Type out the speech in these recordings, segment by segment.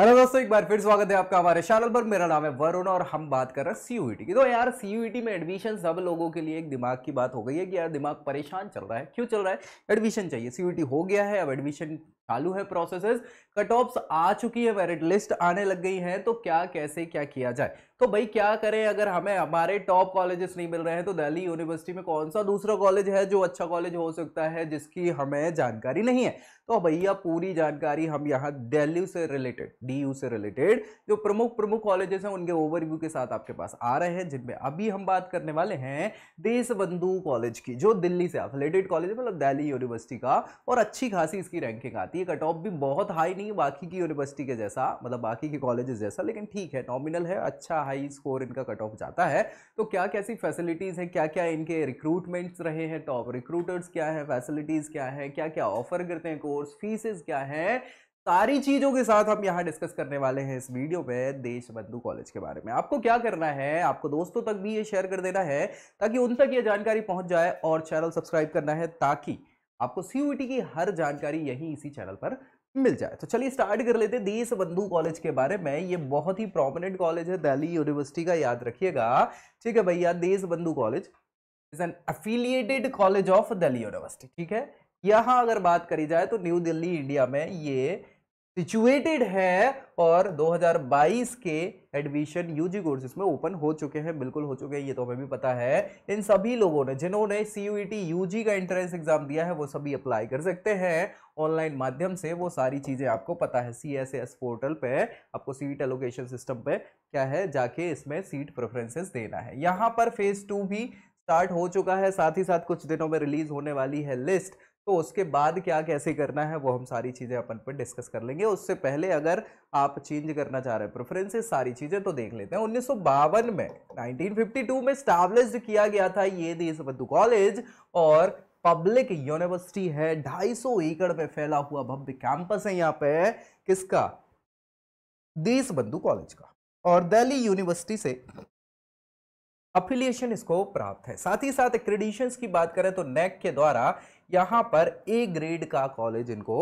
Hello दोस्तों एक बार फिर स्वागत है आपका हमारे चैनल पर मेरा नाम है वरुण और हम बात कर रहे हैं सी टी e की तो यार सी टी e में एडमिशन सब लोगों के लिए एक दिमाग की बात हो गई है कि यार दिमाग परेशान चल रहा है क्यों चल रहा है एडमिशन चाहिए सी टी e हो गया है अब एडमिशन चालू है प्रोसेसेस कट ऑफ्स आ चुकी है मेरिट लिस्ट आने लग गई है तो क्या कैसे क्या किया जाए तो भाई क्या करें अगर हमें हमारे टॉप कॉलेजेस नहीं मिल रहे हैं तो दिल्ली यूनिवर्सिटी में कौन सा दूसरा कॉलेज है जो अच्छा कॉलेज हो सकता है जिसकी हमें जानकारी नहीं है तो भैया पूरी जानकारी हम यहाँ दिल्ली से रिलेटेड डी से रिलेटेड जो प्रमुख प्रमुख कॉलेजेस हैं उनके ओवरव्यू के साथ आपके पास आ रहे हैं जिनमें अभी हम बात करने वाले हैं देशबंधु कॉलेज की जो दिल्ली से अफिलेटेड कॉलेज मतलब दिल्ली यूनिवर्सिटी का और अच्छी खासी इसकी रैंकिंग आती है आती है कट ऑफ भी बहुत हाई नहीं है बाकी की यूनिवर्सिटी के जैसा मतलब बाकी के कॉलेजेस जैसा लेकिन ठीक है नॉमिनल है अच्छा हाई स्कोर इनका कट ऑफ जाता है तो क्या कैसी फैसिलिटीज़ हैं क्या क्या इनके रिक्रूटमेंट्स रहे हैं टॉप रिक्रूटर्स क्या है फैसिलिटीज़ क्या है क्या क्या ऑफर करते हैं कोर्स फीसेज क्या है सारी चीज़ों के साथ हम यहाँ डिस्कस करने वाले हैं इस वीडियो पे देश बंधु कॉलेज के बारे में आपको क्या करना है आपको दोस्तों तक भी ये शेयर कर देना है ताकि उन तक ये जानकारी पहुँच जाए और चैनल सब्सक्राइब करना है ताकि आपको सीयूटी e की हर जानकारी यही इसी चैनल पर मिल जाए तो चलिए स्टार्ट कर लेते देश बंधु कॉलेज के बारे में ये बहुत ही प्रोमिनेंट कॉलेज है दिल्ली यूनिवर्सिटी का याद रखिएगा ठीक है भैया Desh Bandhu college is an affiliated college of Delhi university ठीक है यहाँ अगर बात करी जाए तो न्यू दिल्ली इंडिया में ये सिचुएटेड है और 2022 के एडमिशन यूजी कोर्सेज में ओपन हो चुके हैं बिल्कुल हो चुके हैं ये तो हमें भी पता है इन सभी लोगों ने जिन्होंने सी यू यूजी का एंट्रेंस एग्जाम दिया है वो सभी अप्लाई कर सकते हैं ऑनलाइन माध्यम से वो सारी चीज़ें आपको पता है सी एस एस पोर्टल पे आपको सीट एलोकेशन सिस्टम पे क्या है जाके इसमें सीट प्रेफरेंसेस देना है यहाँ पर फेज़ टू भी स्टार्ट हो चुका है साथ ही साथ कुछ दिनों में रिलीज होने वाली है लिस्ट तो उसके बाद क्या कैसे करना है वो हम सारी चीज़ें अपन पर डिस्कस कर लेंगे उससे पहले अगर आप चेंज करना चाह रहे हैं प्रेफरेंसेस सारी चीज़ें तो देख लेते हैं उन्नीस में 1952 में स्टैब्लिश किया गया था ये देश देशबंधु कॉलेज और पब्लिक यूनिवर्सिटी है 250 एकड़ में फैला हुआ भव्य कैंपस है यहाँ पे किसका बंधु कॉलेज का और दिल्ली यूनिवर्सिटी से अफिलिएशन इसको प्राप्त है साथ ही साथ क्रेडिशंस की बात करें तो नेक के द्वारा यहां पर ए ग्रेड का कॉलेज इनको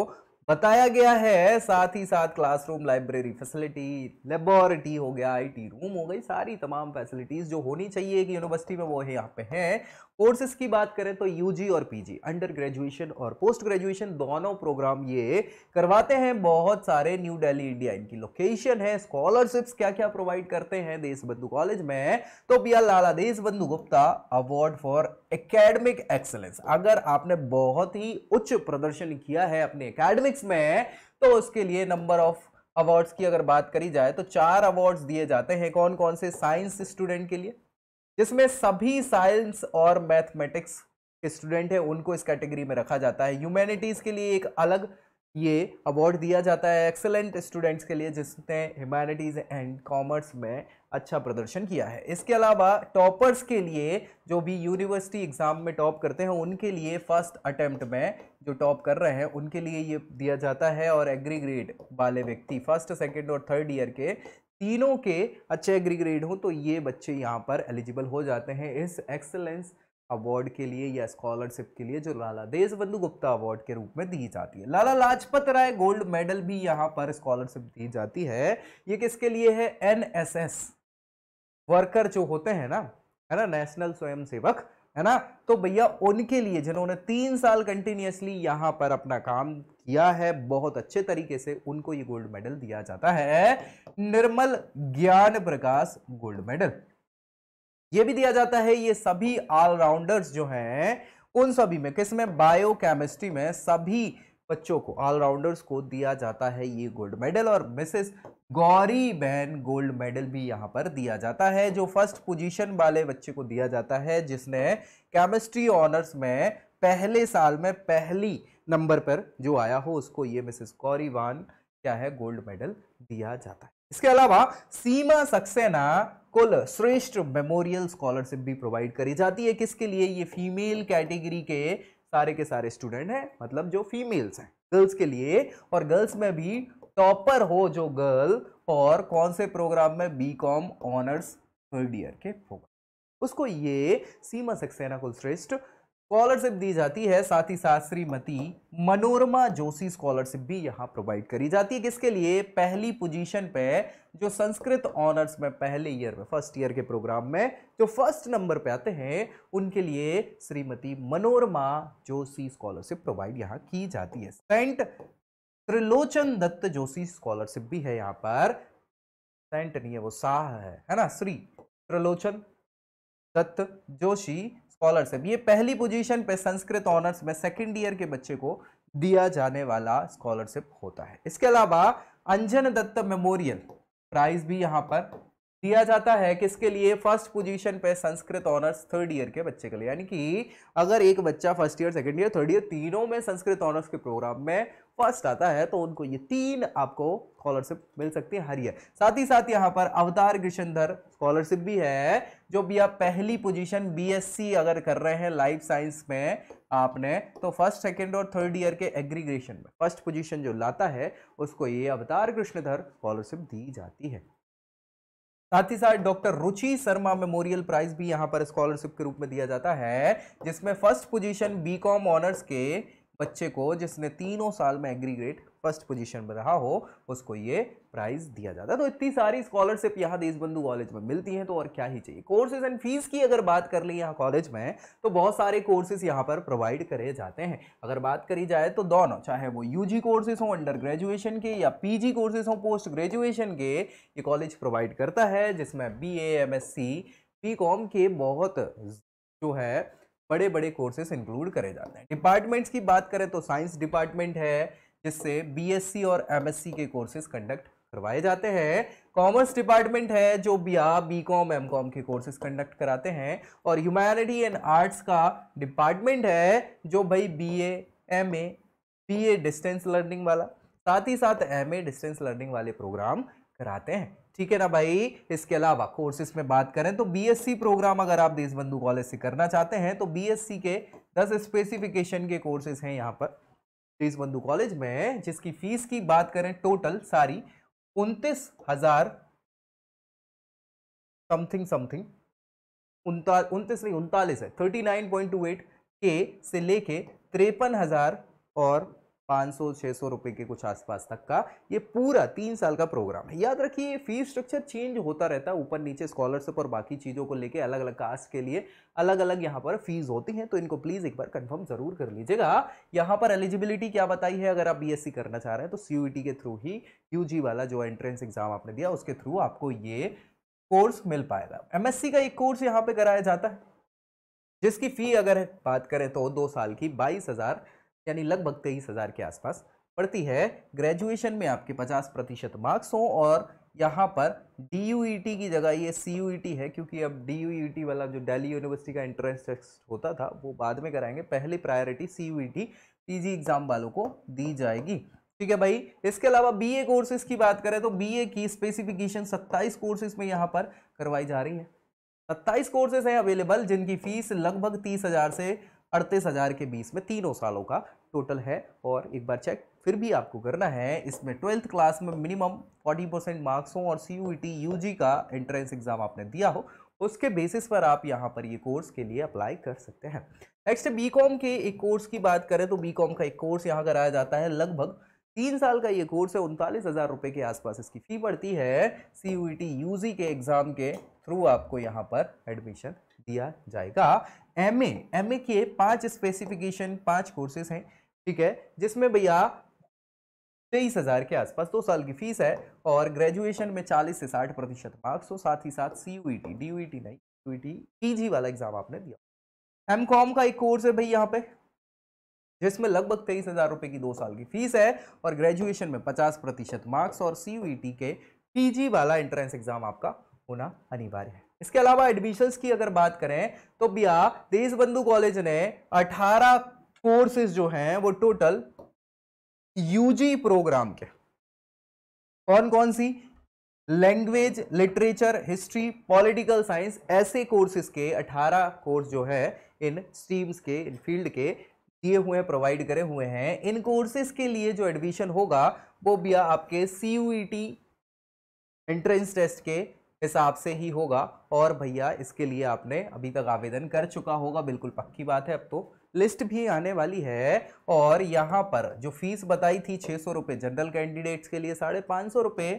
बताया गया है साथ ही साथ क्लासरूम लाइब्रेरी फैसिलिटी लेबोरेटरी हो गया आईटी रूम हो गई सारी तमाम फैसिलिटीज़ जो होनी चाहिए कि यूनिवर्सिटी में वो है यहाँ पे हैं कोर्सेज की बात करें तो यूजी और पीजी अंडर ग्रेजुएशन और पोस्ट ग्रेजुएशन दोनों प्रोग्राम ये करवाते हैं बहुत सारे न्यू दिल्ली इंडिया इनकी लोकेशन है स्कॉलरशिप्स क्या क्या प्रोवाइड करते हैं देश बंधु कॉलेज में तो पिया Lala Desh Bandhu Gupta award for academic excellence अगर आपने बहुत ही उच्च प्रदर्शन किया है अपने एकेडमिक फिजिक्स में है तो उसके लिए नंबर ऑफ अवार्ड्स की अगर बात करी जाए तो चार अवार्ड्स दिए जाते हैं कौन कौन से साइंस स्टूडेंट के लिए जिसमें सभी साइंस और मैथमेटिक्स के स्टूडेंट हैं उनको इस कैटेगरी में रखा जाता है ह्यूमैनिटीज़ के लिए एक अलग ये अवार्ड दिया जाता है एक्सेलेंट स्टूडेंट्स के लिए जिसने ह्यूमैनिटीज़ एंड कॉमर्स में अच्छा प्रदर्शन किया है इसके अलावा टॉपर्स के लिए जो भी यूनिवर्सिटी एग्ज़ाम में टॉप करते हैं उनके लिए फर्स्ट अटेम्प्ट में जो टॉप कर रहे हैं उनके लिए ये दिया जाता है और एग्रीग्रेड वाले व्यक्ति फर्स्ट सेकेंड और थर्ड ईयर के तीनों के अच्छे एग्रीग्रेड हों तो ये बच्चे यहाँ पर एलिजिबल हो जाते हैं इस एक्सलेंस अवार्ड के लिए या स्कॉलरशिप के लिए जो लाला देशबंधु गुप्ता अवार्ड के रूप में दी जाती है लाला लाजपत राय गोल्ड मेडल भी यहाँ पर स्कॉलरशिप दी जाती है ये किसके लिए है एनएसएस वर्कर जो होते हैं ना है ना नेशनल स्वयं सेवक है ना तो भैया उनके लिए जिन्होंने तीन साल कंटिन्यूसली यहां पर अपना काम किया है बहुत अच्छे तरीके से उनको ये गोल्ड मेडल दिया जाता है निर्मल ज्ञान प्रकाश गोल्ड मेडल ये भी दिया जाता है ये सभी ऑलराउंडर्स जो हैं उन सभी में किसमें बायोकेमिस्ट्री बायो केमिस्ट्री में सभी बच्चों को ऑलराउंडर्स को दिया जाता है ये गोल्ड मेडल और मिसेस गौरी बहन गोल्ड मेडल भी यहाँ पर दिया जाता है जो फर्स्ट पोजीशन वाले बच्चे को दिया जाता है जिसने केमिस्ट्री ऑनर्स में पहले साल में पहली नंबर पर जो आया हो उसको ये मिसेस गौरी वान क्या है गोल्ड मेडल दिया जाता है इसके अलावा सीमा सक्सेना कुल श्रेष्ठ मेमोरियल स्कॉलरशिप भी प्रोवाइड करी जाती है किसके लिए ये फीमेल कैटेगरी के सारे के सारे स्टूडेंट हैं मतलब जो फीमेल्स हैं गर्ल्स के लिए और गर्ल्स में भी टॉपर हो जो गर्ल और कौन से प्रोग्राम में B com honours third year के प्रोग्राम उसको ये सीमा सक्सेना कुलश्रेष्ठ स्कॉलरशिप दी जाती है साथ ही साथ श्रीमती मनोरमा जोशी स्कॉलरशिप भी यहाँ प्रोवाइड करी जाती है किसके लिए पहली पोजीशन पे जो संस्कृत ऑनर्स में पहले ईयर में फर्स्ट ईयर के प्रोग्राम में जो फर्स्ट नंबर पे आते हैं उनके लिए श्रीमती मनोरमा जोशी स्कॉलरशिप प्रोवाइड यहाँ की जाती है सेंट त्रिलोचन दत्त जोशी स्कॉलरशिप भी है यहाँ पर सेंट नहीं है वो शाह है है ना श्री त्रिलोचन दत्त जोशी स्कॉलरशिप ये पहली पोजीशन पे संस्कृत ऑनर्स में सेकंड ईयर के बच्चे को दिया जाने वाला स्कॉलरशिप होता है इसके अलावा अंजन दत्त मेमोरियल प्राइज भी यहाँ पर दिया जाता है किसके लिए फर्स्ट पोजीशन पे संस्कृत ऑनर्स थर्ड ईयर के बच्चे के लिए यानी कि अगर एक बच्चा first year second year third year तीनों में संस्कृत ऑनर्स के प्रोग्राम में फर्स्ट आता है तो उनको ये तीन आपको स्कॉलरशिप मिल सकती है हर साथ ही साथ यहाँ पर अवतार कृष्णधर स्कॉलरशिप भी है जो भी आप पहली पोजीशन बीएससी अगर कर रहे हैं लाइफ साइंस में आपने तो फर्स्ट सेकंड और थर्ड ईयर के एग्रीग्रेशन में फर्स्ट पोजीशन जो लाता है उसको ये अवतार कृष्णधर स्कॉलरशिप दी जाती है साथ ही साथ doctor Ruchi Sharma memorial prize भी यहाँ पर स्कॉलरशिप के रूप में दिया जाता है जिसमें फर्स्ट पोजीशन बीकॉम ऑनर्स के बच्चे को जिसने तीनों साल में एग्रीग्रेट फर्स्ट पोजीशन में रहा हो उसको ये प्राइज दिया जाता है तो इतनी सारी स्कॉलरशिप यहाँ देशबंधु कॉलेज में मिलती हैं तो और क्या ही चाहिए कोर्सेज एंड फीस की अगर बात कर लें यहाँ कॉलेज में तो बहुत सारे कोर्सेज यहाँ पर प्रोवाइड करे जाते हैं अगर बात करी जाए तो दोनों चाहे वो यू जी कोर्सेज हों अंडर ग्रेजुएशन के या पी जी कोर्सेज हों पोस्ट ग्रेजुएशन के ये कॉलेज प्रोवाइड करता है जिसमें B A M S C B com के बहुत जो है बड़े बड़े कोर्सेस इंक्लूड करे जाते हैं डिपार्टमेंट्स की बात करें तो साइंस डिपार्टमेंट है जिससे बीएससी और एमएससी के कोर्सेज कंडक्ट करवाए जाते हैं कॉमर्स डिपार्टमेंट है जो B A B com M com के कोर्सेज कंडक्ट कराते हैं और ह्यूमैनिटी एंड आर्ट्स का डिपार्टमेंट है जो भाई B A M A B A distance learning वाला साथ ही साथ एम ए डिस्टेंस लर्निंग वाले प्रोग्राम कराते हैं ठीक है ना भाई इसके अलावा कोर्सेस में बात करें तो बीएससी प्रोग्राम अगर आप देशबंधु कॉलेज से करना चाहते हैं तो बीएससी के दस स्पेसिफिकेशन के कोर्सेज हैं यहाँ पर देशबंधु कॉलेज में जिसकी फीस की बात करें टोटल सारी उनतीस हजार समथिंग समथिंग उनतीस नहीं उनतालीस है thirty nine point two eight के से लेके तिरपन हजार और पाँच सौ छः सौ रुपये के कुछ आसपास तक का ये पूरा तीन साल का प्रोग्राम है याद रखिए फीस स्ट्रक्चर चेंज होता रहता है ऊपर नीचे स्कॉलरशिप और बाकी चीज़ों को लेके अलग अलग कास्ट के लिए अलग अलग यहाँ पर फीस होती हैं तो इनको प्लीज़ एक बार कंफर्म जरूर कर लीजिएगा यहाँ पर एलिजिबिलिटी क्या बताई है अगर आप बी करना चाह रहे हैं तो सी e के थ्रू ही यू वाला जो एंट्रेंस एग्जाम आपने दिया उसके थ्रू आपको ये कोर्स मिल पाएगा एम का एक कोर्स यहाँ पर कराया जाता है जिसकी फ़ी अगर बात करें तो दो साल की बाईस हज़ार यानी लगभग तेईस हज़ार के आसपास पड़ती है ग्रेजुएशन में आपके पचास प्रतिशत मार्क्स हों और यहाँ पर डी e की जगह ये सी e है क्योंकि अब डी e वाला जो दिल्ली यूनिवर्सिटी का एंट्रेंस टेस्ट होता था वो बाद में कराएंगे पहली priority C U PG exam वालों को दी जाएगी ठीक है भाई इसके अलावा बीए कोर्सेज की बात करें तो बीए की स्पेसिफिकेशन 27 कोर्सेज में यहाँ पर करवाई जा रही है 27 कोर्सेज हैं अवेलेबल जिनकी फीस लगभग तीस हज़ार से अड़तीस हज़ार के बीच में तीनों सालों का टोटल है और एक बार चेक फिर भी आपको करना है इसमें ट्वेल्थ क्लास में मिनिमम फोर्टी परसेंट मार्क्स हों और C U T U G का एंट्रेंस एग्ज़ाम आपने दिया हो उसके बेसिस पर आप यहाँ पर ये कोर्स के लिए अप्लाई कर सकते हैं नेक्स्ट बी कॉम के एक कोर्स की बात करें तो बी कॉम का एक कोर्स यहाँ कराया जाता है लगभग तीन साल का ये कोर्स है उनतालीस हज़ार रुपये के आसपास इसकी फ़ी पड़ती है C U T U G के एग्ज़ाम के थ्रू आपको यहाँ पर एडमिशन दिया जाएगा एम ए एम ए के पांच स्पेसिफिकेशन पांच कोर्सेज हैं ठीक है जिसमें भैया तेईस हज़ार के आसपास दो साल की फीस है और ग्रेजुएशन में चालीस से साठ प्रतिशत मार्क्स और साथ ही साथ C U T D T नहीं U E T P G वाला एग्जाम आपने दिया एम कॉम का एक कोर्स है भाई यहाँ पे जिसमें लगभग तेईस हज़ार रुपए की दो साल की फीस है और ग्रेजुएशन में पचास प्रतिशत मार्क्स और सी यू टी के पी जी वाला एंट्रेंस एग्ज़ाम आपका होना अनिवार्य है इसके अलावा एडमिशंस की अगर बात करें तो बिया देशबंधु कॉलेज ने 18 कोर्सेज जो हैं वो टोटल यूजी प्रोग्राम के कौन कौन सी language literature history political science ऐसे कोर्सेज के 18 कोर्स जो है इन स्ट्रीम्स के इन फील्ड के दिए हुए प्रोवाइड करे हुए हैं इन कोर्सेज के लिए जो एडमिशन होगा वो बिया आपके सी एंट्रेंस टेस्ट के हिसाब से ही होगा और भैया इसके लिए आपने अभी तक आवेदन कर चुका होगा बिल्कुल पक्की बात है अब तो लिस्ट भी आने वाली है और यहाँ पर जो फीस बताई थी छः सौ रुपये जनरल कैंडिडेट्स के लिए साढ़े पाँच सौ रुपये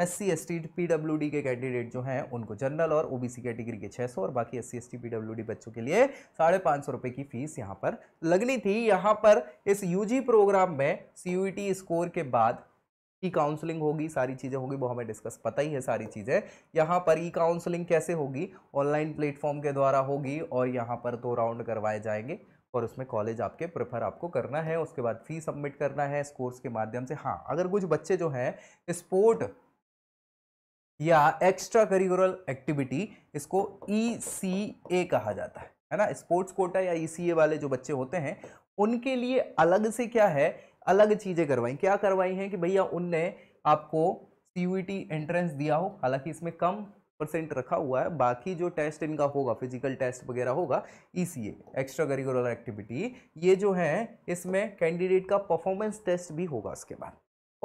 S C S T P W D के कैंडिडेट जो हैं उनको जनरल और ओ बी सी कैटेगरी के छः सौ और बाकी S C S T P W D बच्चों के लिए साढ़े पाँच सौ रुपये की फ़ीस यहाँ पर लगनी थी यहाँ पर इस यू जी प्रोग्राम में सी यू टी स्कोर के बाद ई काउंसलिंग होगी सारी चीज़ें होगी वो हमें डिस्कस पता ही है सारी चीज़ें यहाँ पर ई काउंसलिंग कैसे होगी ऑनलाइन प्लेटफॉर्म के द्वारा होगी और यहाँ पर दो तो राउंड करवाए जाएंगे और उसमें कॉलेज आपके प्रेफर आपको करना है उसके बाद फ़ी सबमिट करना है इस कोर्स के माध्यम से हाँ अगर कुछ बच्चे जो हैं स्पोर्ट या एक्स्ट्रा करिकुलर एक्टिविटी इसको ई e कहा जाता है है ना स्पोर्ट्स कोटा या ई e वाले जो बच्चे होते हैं उनके लिए अलग से क्या है अलग चीज़ें करवाई क्या करवाई हैं कि भैया उनने आपको सी एंट्रेंस e दिया हो हालांकि इसमें कम परसेंट रखा हुआ है बाकी जो टेस्ट इनका होगा फिजिकल टेस्ट वगैरह होगा E C extra curricular activity ये जो है इसमें कैंडिडेट का परफॉर्मेंस टेस्ट भी होगा उसके बाद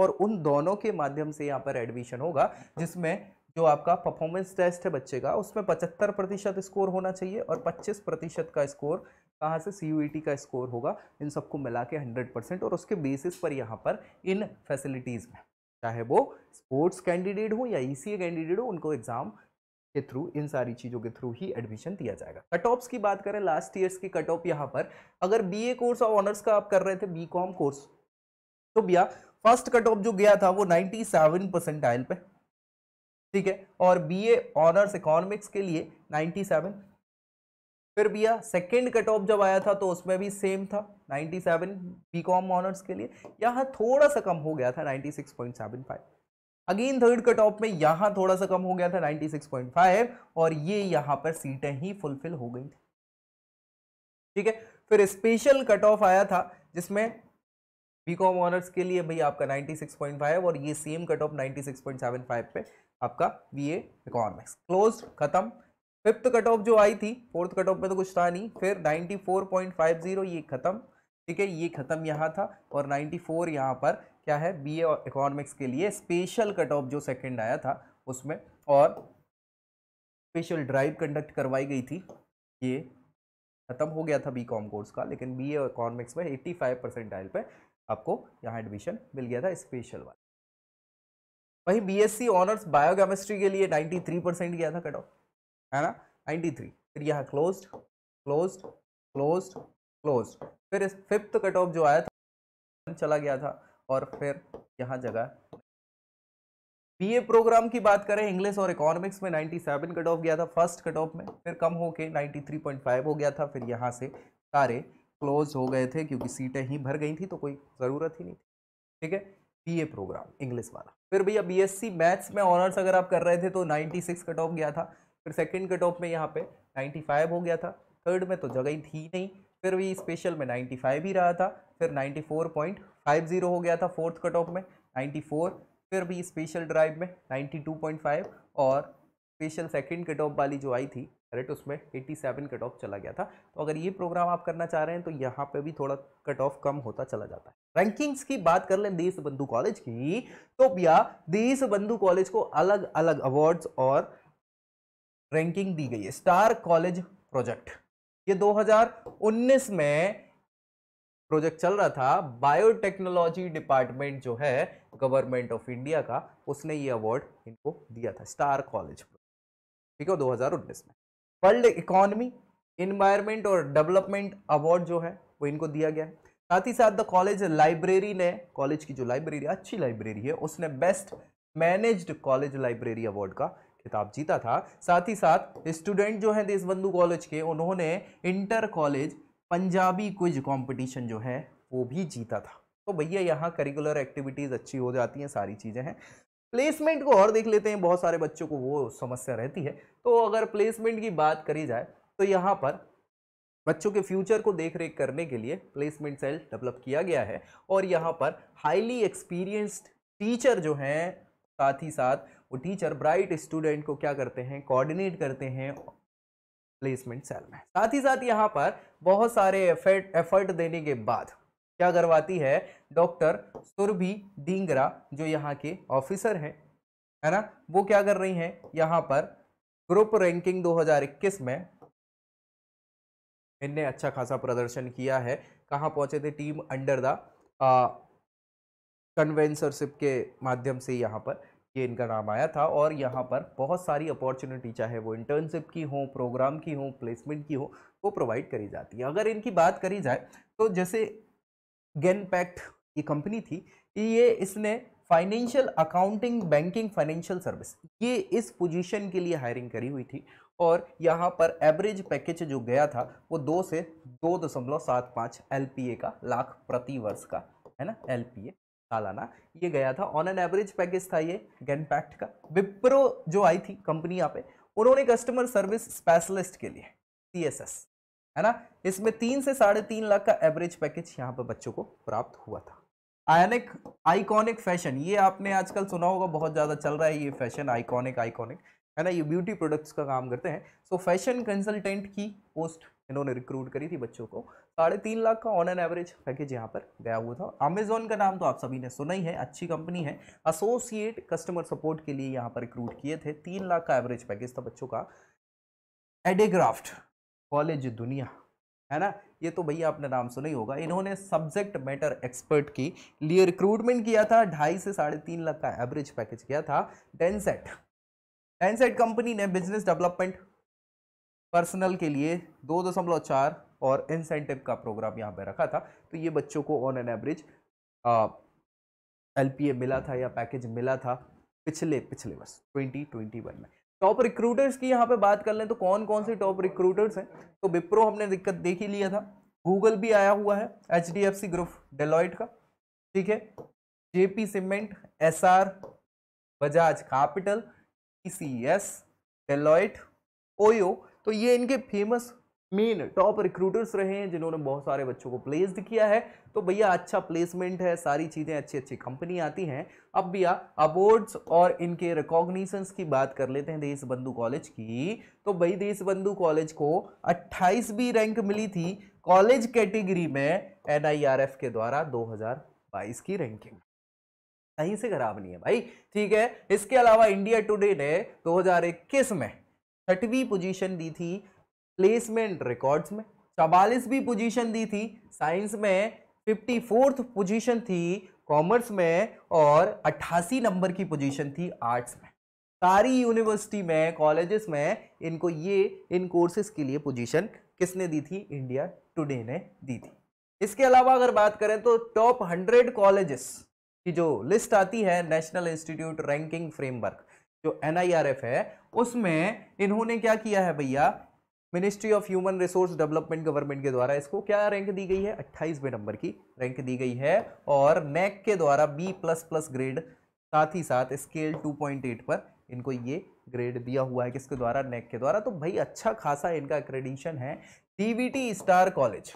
और उन दोनों के माध्यम से यहाँ पर एडमिशन होगा जिसमें जो आपका परफॉर्मेंस टेस्ट है बच्चे का उसमें पचहत्तर प्रतिशत स्कोर होना चाहिए और पच्चीस प्रतिशत का स्कोर कहाँ से सी e का स्कोर होगा इन सबको मिला के हंड्रेड परसेंट और उसके बेसिस पर यहाँ पर इन फैसिलिटीज़ में चाहे वो स्पोर्ट्स कैंडिडेट हो या ई e कैंडिडेट हो उनको एग्ज़ाम के थ्रू इन सारी चीज़ों के थ्रू ही एडमिशन दिया जाएगा कट ऑफ्स की बात करें लास्ट ईयर्स की कट ऑफ यहाँ पर अगर बीए कोर्स और ऑनर्स का आप कर रहे थे बी कॉम कोर्स तो भैया फर्स्ट कट ऑफ जो गया था वो 97 सेवन परसेंट आयल पे ठीक है और बीए ऑनर्स इकोनॉमिक्स के लिए 97 फिर भैया सेकेंड कट ऑफ जब आया था तो उसमें भी सेम था 97 सेवन बी कॉम ऑनर्स के लिए यहाँ थोड़ा सा कम हो गया था 96.75 अगेन थर्ड कट ऑफ में यहाँ थोड़ा सा कम हो गया था 96.5 और ये यहाँ पर सीटें ही फुलफिल हो गई थी ठीक है फिर स्पेशल कट ऑफ आया था जिसमें बी कॉम ऑनर्स के लिए भैया आपका 96.5 और ये सेम कट ऑफ 96.75 पे आपका बी ए क्लोज खत्म फिफ्थ कट ऑफ जो आई थी फोर्थ कट ऑफ में तो कुछ था नहीं फिर 94.50 ये ख़त्म ठीक है ये ख़त्म यहाँ था और 94 फोर यहाँ पर क्या है बी इकोनॉमिक्स के लिए स्पेशल कट ऑफ जो सेकंड आया था उसमें और स्पेशल ड्राइव कंडक्ट करवाई गई थी ये ख़त्म हो गया था बी कॉम कोर्स का लेकिन बी इकोनॉमिक्स में एट्टी फाइव डायल पर आपको यहाँ एडमिशन मिल गया था स्पेशल वाला वहीं सी ऑनर्स बायोकेमिस्ट्री के लिए थ्री परसेंट गया था कट ऑफ है ना नाइन्टी थ्री फिर यहाँ क्लोज क्लोज क्लोज क्लोज फिर इस फिफ्थ कट ऑफ जो आया था चला गया था और फिर यहाँ जगह बीए प्रोग्राम की बात करें इंग्लिश और इकोनॉमिक्स में 97 कट ऑफ गया था फर्स्ट कट ऑफ में फिर कम होके 93.5 हो गया था फिर यहाँ से सारे क्लोज हो गए थे क्योंकि सीटें ही भर गई थी तो कोई ज़रूरत ही नहीं थी ठीक है बीए प्रोग्राम इंग्लिश वाला फिर भैया बीएससी मैथ्स में ऑनर्स अगर आप कर रहे थे तो 96 कट ऑफ गया था फिर सेकंड कट ऑफ में यहाँ पे 95 हो गया था थर्ड में तो जगह ही थी नहीं फिर भी स्पेशल में 95 ही रहा था फिर 94.50 हो गया था फोर्थ कट ऑफ में 94 फिर भी स्पेशल ड्राइव में 92.5 और स्पेशल सेकंड कट ऑफ वाली जो आई थी करेक्ट उसमें 87 कट ऑफ चला गया था तो अगर ये प्रोग्राम आप करना चाह रहे हैं तो यहाँ पे भी थोड़ा कट ऑफ कम होता चला जाता है रैंकिंग्स की बात कर लें देश बंधु कॉलेज की तो भैया देश बंधु कॉलेज को अलग अलग अवार्ड्स और रैंकिंग दी गई है स्टार कॉलेज प्रोजेक्ट ये 2019 में प्रोजेक्ट चल रहा था बायोटेक्नोलॉजी डिपार्टमेंट जो है गवर्नमेंट ऑफ इंडिया का उसने ये अवार्ड इनको दिया था स्टार कॉलेज ठीक है 2019 में वर्ल्ड इकोनॉमी इन्वायरमेंट और डेवलपमेंट अवार्ड जो है वो इनको दिया गया है साथ ही साथ द कॉलेज लाइब्रेरी ने कॉलेज की जो लाइब्रेरी अच्छी लाइब्रेरी है उसने best managed college library award का खिताब जीता था साथ ही साथ स्टूडेंट जो हैं देशबंधु कॉलेज के उन्होंने inter college Punjabi quiz competition जो है वो भी जीता था तो भैया यहाँ करिकुलर एक्टिविटीज़ अच्छी हो जाती हैं सारी चीज़ें हैं प्लेसमेंट को और देख लेते हैं बहुत सारे बच्चों को वो समस्या रहती है तो अगर प्लेसमेंट की बात करी जाए तो यहाँ पर बच्चों के फ्यूचर को देख रेख करने के लिए प्लेसमेंट सेल डेवलप किया गया है और यहाँ पर हाईली एक्सपीरियंस्ड टीचर जो हैं साथ ही साथ वो टीचर ब्राइट स्टूडेंट को क्या करते हैं कोऑर्डिनेट करते हैं प्लेसमेंट सेल में साथ ही साथ यहाँ पर बहुत सारे एफर्ट एफर्ट देने के बाद क्या करवाती है डॉक्टर सुरभि डिंगरा जो यहाँ के ऑफिसर हैं है ना वो क्या कर रही हैं यहाँ पर ग्रुप रैंकिंग 2021 में इनने अच्छा खासा प्रदर्शन किया है कहाँ पहुँचे थे टीम अंडर द कन्वेंसरशिप के माध्यम से यहाँ पर ये इनका नाम आया था और यहाँ पर बहुत सारी अपॉर्चुनिटी चाहे वो इंटर्नशिप की हो प्रोग्राम की हो प्लेसमेंट की हो वो प्रोवाइड करी जाती है अगर इनकी बात करी जाए तो जैसे गेन पैक्ट ये कंपनी थी ये इसने financial accounting banking financial service ये इस पोजीशन के लिए हायरिंग करी हुई थी और यहाँ पर एवरेज पैकेज जो गया था वो दो से दो दशमलव सात पाँच एल का लाख प्रति वर्ष का है ना एल सालाना ये गया था ऑन एन एवरेज पैकेज था ये गैन पैक्ट का विप्रो जो आई थी कंपनी यहाँ पे उन्होंने कस्टमर सर्विस स्पेशलिस्ट के लिए सी एस एस है ना इसमें तीन से साढ़े तीन लाख का एवरेज पैकेज यहाँ पर बच्चों को प्राप्त हुआ था आयनिक आइकॉनिक फैशन ये आपने आजकल सुना होगा बहुत ज़्यादा चल रहा है ये फैशन आइकॉनिक आइकॉनिक है ना ये ब्यूटी प्रोडक्ट्स का काम करते हैं सो फैशन कंसल्टेंट की पोस्ट इन्होंने रिक्रूट करी थी बच्चों को साढ़े तीन लाख का ऑन एन एवरेज पैकेज यहाँ पर गया हुआ था अमेजोन का नाम तो आप सभी ने सुना ही है अच्छी कंपनी है एसोसिएट कस्टमर सपोर्ट के लिए यहाँ पर रिक्रूट किए थे तीन लाख का एवरेज पैकेज था बच्चों का एडेग्राफ्ट कॉलेज दुनिया है ना ये तो भैया आपने नाम सुना ही होगा इन्होंने सब्जेक्ट मैटर एक्सपर्ट की लिए रिक्रूटमेंट किया था ढाई से साढ़े तीन लाख का एवरेज पैकेज किया था डेनसेट डेनसेट कंपनी ने बिजनेस डेवलपमेंट पर्सनल के लिए दो दशमलव चार और इंसेंटिव का प्रोग्राम यहाँ पे रखा था तो ये बच्चों को ऑन एन एवरेज एल मिला था या पैकेज मिला था पिछले पिछले वर्ष ट्वेंटी ट्वेंटी वन में टॉप रिक्रूटर्स की यहाँ पे बात कर लें तो कौन कौन से टॉप रिक्रूटर्स हैं तो विप्रो हमने दिक्कत देख ही लिया था गूगल भी आया हुआ है H D F C group Deloitte का ठीक है JP cement S R Bajaj capital E C S Deloitte OYO तो ये इनके फेमस मेन टॉप रिक्रूटर्स रहे हैं जिन्होंने बहुत सारे बच्चों को प्लेस्ड किया है तो भैया अच्छा प्लेसमेंट है सारी चीज़ें अच्छी अच्छी कंपनी आती हैं अब भैया अवार्ड्स और इनके रिकॉग्निशंस की बात कर लेते हैं देश बंधु कॉलेज की तो भाई देश बंधु कॉलेज को 28वीं रैंक मिली थी कॉलेज कैटेगरी में एन के द्वारा दो की रैंकिंग कहीं से खराब नहीं है भाई ठीक है इसके अलावा इंडिया टुडे ने दो में छठवीं पोजीशन दी थी प्लेसमेंट रिकॉर्ड्स में चवालीसवीं पोजीशन दी थी साइंस में फिफ्टी फोर्थ पोजिशन थी कॉमर्स में और अट्ठासी नंबर की पोजीशन थी आर्ट्स में सारी यूनिवर्सिटी में कॉलेजेस में इनको ये इन कोर्सेज के लिए पोजीशन किसने दी थी इंडिया टुडे ने दी थी इसके अलावा अगर बात करें तो टॉप हंड्रेड कॉलेजेस की जो लिस्ट आती है नेशनल इंस्टीट्यूट रैंकिंग फ्रेमवर्क जो एन है उसमें इन्होंने क्या किया है भैया ministry of human resource development government के द्वारा इसको क्या रैंक दी गई है अट्ठाईसवें नंबर की रैंक दी गई है और नैक के द्वारा बी प्लस प्लस ग्रेड साथ ही साथ स्केल 2.8 पर इनको ये ग्रेड दिया हुआ है किसके द्वारा नेक e के द्वारा तो भाई अच्छा खासा इनका क्रेडिशन है टी स्टार कॉलेज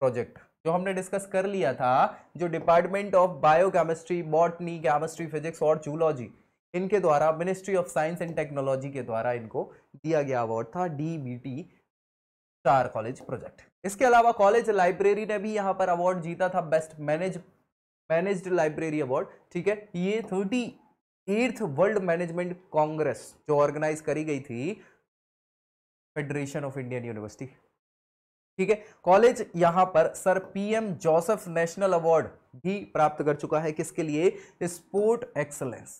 प्रोजेक्ट जो हमने डिस्कस कर लिया था जो department of biochemistry botany chemistry physics और जूलॉजी इनके द्वारा ministry of science and technology के द्वारा इनको दिया गया अवार्ड था डी स्टार कॉलेज प्रोजेक्ट इसके अलावा कॉलेज लाइब्रेरी ने भी यहाँ पर अवार्ड जीता था best manage managed library award ठीक है ये thirtieth world management congress जो ऑर्गेनाइज करी गई थी फेडरेशन ऑफ इंडियन यूनिवर्सिटी ठीक है कॉलेज यहां पर sir PM Joseph national award भी प्राप्त कर चुका है किसके लिए sport excellence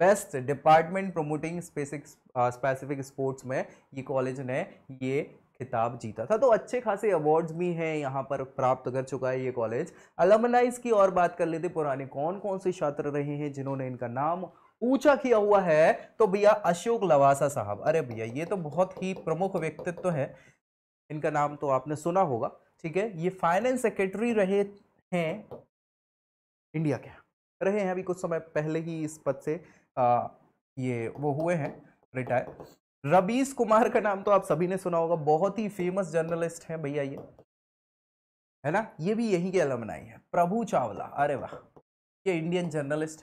best department promoting specific specific sports में ये कॉलेज ने ये खिताब जीता था तो अच्छे खासे अवार्ड्स भी हैं यहाँ पर प्राप्त कर चुका है ये कॉलेज अलमनाइज की और बात कर लेते पुराने कौन कौन से छात्र रहे हैं जिन्होंने इनका नाम ऊंचा किया हुआ है तो भैया अशोक लवासा साहब अरे भैया ये तो बहुत ही प्रमुख व्यक्तित्व तो है इनका नाम तो आपने सुना होगा ठीक है ये फाइनेंस सेक्रेटरी रहे हैं इंडिया के रहे हैं अभी कुछ समय पहले ही इस पद से आ, ये वो हुए हैं रिटायर रबीस कुमार का नाम तो आप सभी ने सुना होगा बहुत ही फेमस जर्नलिस्ट हैं भैया ये है ना ये भी यही के अलमनाई है प्रभु चावला अरे वाह ये इंडियन जर्नलिस्ट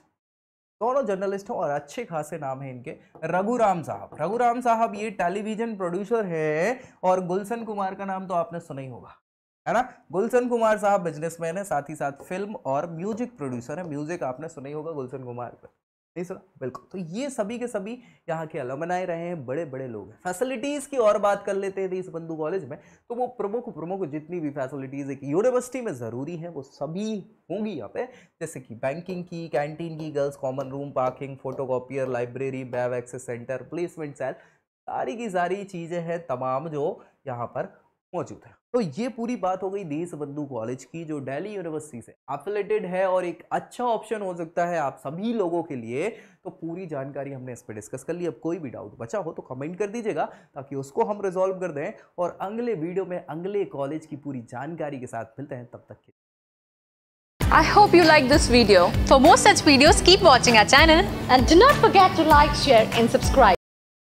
दोनों जर्नलिस्ट हैं और अच्छे खासे नाम हैं इनके रघुराम साहब रघुराम साहब ये टेलीविजन प्रोड्यूसर है और गुलशन कुमार का नाम तो आपने सुना ही होगा है ना गुलशन कुमार साहब बिजनेसमैन है साथ ही साथ फिल्म और म्यूजिक प्रोड्यूसर है म्यूजिक आपने सुना ही होगा गुलशन कुमार का नहीं सर बिल्कुल तो ये सभी के सभी यहाँ के बनाए रहे हैं बड़े बड़े लोग हैं फैसिलिटीज़ की और बात कर लेते हैं इस बंधु कॉलेज में तो वो प्रमुख प्रमुख जितनी भी फैसिलिटीज़ एक यूनिवर्सिटी में ज़रूरी हैं वो सभी होंगी यहाँ पे जैसे कि बैंकिंग की कैंटीन की girls common room parking photo library बैव एक्सेस सेंटर प्लेसमेंट सेल सारी की सारी चीज़ें हैं तमाम जो यहाँ पर मौजूद है तो ये पूरी बात हो गई देशबंधु कॉलेज की जो दिल्ली यूनिवर्सिटी से एफिलेटेड है और एक अच्छा ऑप्शन हो सकता है आप सभी लोगों के लिए तो पूरी जानकारी हमने इस पर डिस्कस कर ली अब कोई भी डाउट बचा हो तो कमेंट कर दीजिएगा ताकि उसको हम रिजॉल्व कर दें और अगले वीडियो में अगले कॉलेज की पूरी जानकारी के साथ मिलते हैं तब तक के I hope you like this video. For more such videos, keep watching our channel and do not forget to like, share and subscribe.